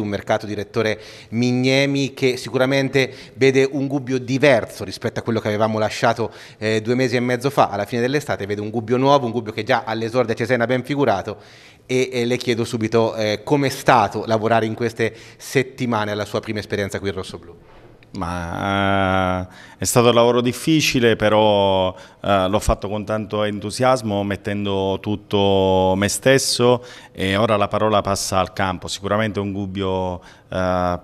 un mercato direttore Mignemi che sicuramente vede un Gubbio diverso rispetto a quello che avevamo lasciato eh, due mesi e mezzo fa, alla fine dell'estate, vede un Gubbio nuovo, un Gubbio che già all'esordio a Cesena ben figurato e, e le chiedo subito eh, com'è stato lavorare in queste settimane alla sua prima esperienza qui in Rosso Blu. Ma eh, è stato un lavoro difficile, però eh, l'ho fatto con tanto entusiasmo, mettendo tutto me stesso e ora la parola passa al campo. Sicuramente un dubbio eh,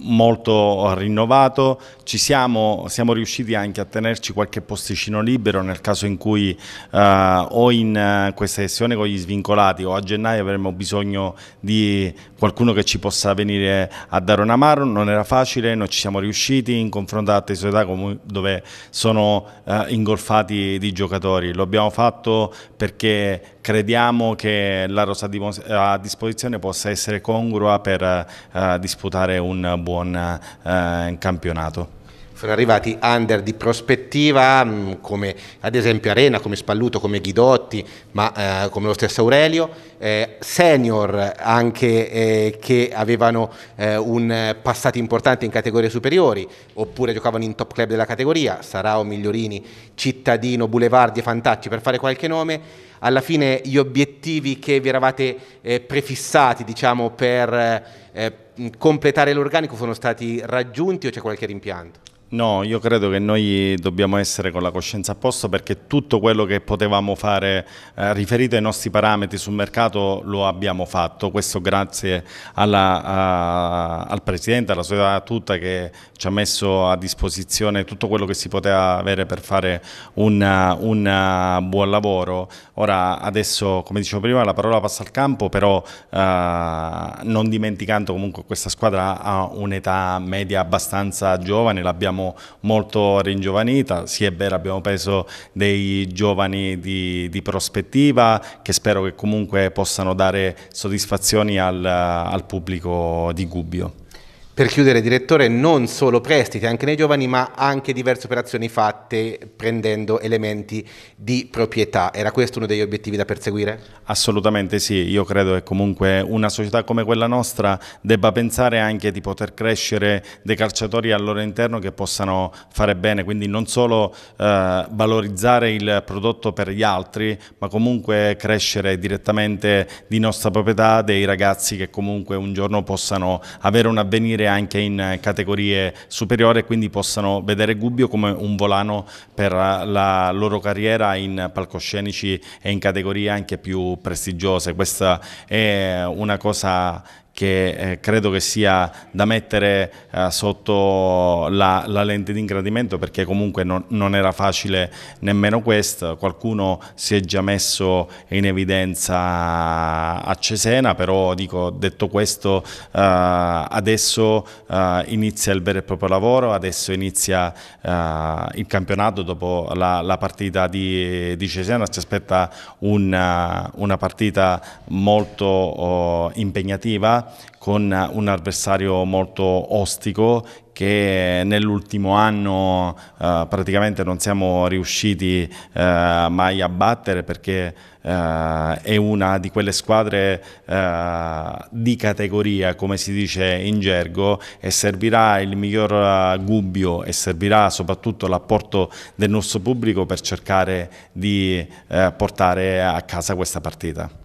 molto rinnovato, siamo, siamo, riusciti anche a tenerci qualche posticino libero nel caso in cui eh, o in eh, questa sessione con gli svincolati o a gennaio avremo bisogno di qualcuno che ci possa venire a dare una mano, non era facile, noi ci siamo riusciti in confronto a Tesorità dove sono eh, ingolfati di giocatori, lo abbiamo fatto perché crediamo che la rosa a disposizione possa essere congrua per eh, disputare un buon eh, campionato sono arrivati under di prospettiva mm, come ad esempio Arena, come Spalluto, come Ghidotti, ma eh, come lo stesso Aurelio, eh, senior anche eh, che avevano eh, un passato importante in categorie superiori oppure giocavano in top club della categoria, Sarao, Migliorini, Cittadino, Boulevardi e Fantacci per fare qualche nome. Alla fine gli obiettivi che vi eravate eh, prefissati diciamo, per eh, mm, completare l'organico sono stati raggiunti o c'è qualche rimpianto? No, io credo che noi dobbiamo essere con la coscienza a posto perché tutto quello che potevamo fare eh, riferito ai nostri parametri sul mercato lo abbiamo fatto, questo grazie alla, a, al Presidente, alla società tutta che ci ha messo a disposizione tutto quello che si poteva avere per fare un eh, buon lavoro. Ora adesso, come dicevo prima, la parola passa al campo, però eh, non dimenticando comunque questa squadra ha un'età media abbastanza giovane, l'abbiamo l'abbiamo molto ringiovanita, sì è vero abbiamo preso dei giovani di, di prospettiva che spero che comunque possano dare soddisfazioni al, al pubblico di Gubbio. Per chiudere, direttore, non solo prestiti anche nei giovani, ma anche diverse operazioni fatte prendendo elementi di proprietà. Era questo uno degli obiettivi da perseguire? Assolutamente sì, io credo che comunque una società come quella nostra debba pensare anche di poter crescere dei calciatori al loro interno che possano fare bene, quindi non solo eh, valorizzare il prodotto per gli altri, ma comunque crescere direttamente di nostra proprietà dei ragazzi che comunque un giorno possano avere un avvenire anche in eh, categorie superiori e quindi possano vedere Gubbio come un volano per la loro carriera in palcoscenici e in categorie anche più prestigiose. Questa è una cosa che eh, credo che sia da mettere eh, sotto la, la lente di ingrandimento perché comunque non, non, era facile nemmeno questo, qualcuno si è già messo in evidenza a Cesena, però dico, detto questo eh, adesso eh, inizia il vero e proprio lavoro, adesso inizia eh, il campionato dopo la, la partita di, di, Cesena, ci aspetta una, eh, una partita molto oh, impegnativa con un avversario molto ostico che nell'ultimo anno eh, praticamente non siamo riusciti eh, mai a battere perché eh, è una di quelle squadre eh, di categoria come si dice in gergo e servirà il miglior eh, gubbio e servirà soprattutto l'apporto del nostro pubblico per cercare di eh, portare a casa questa partita.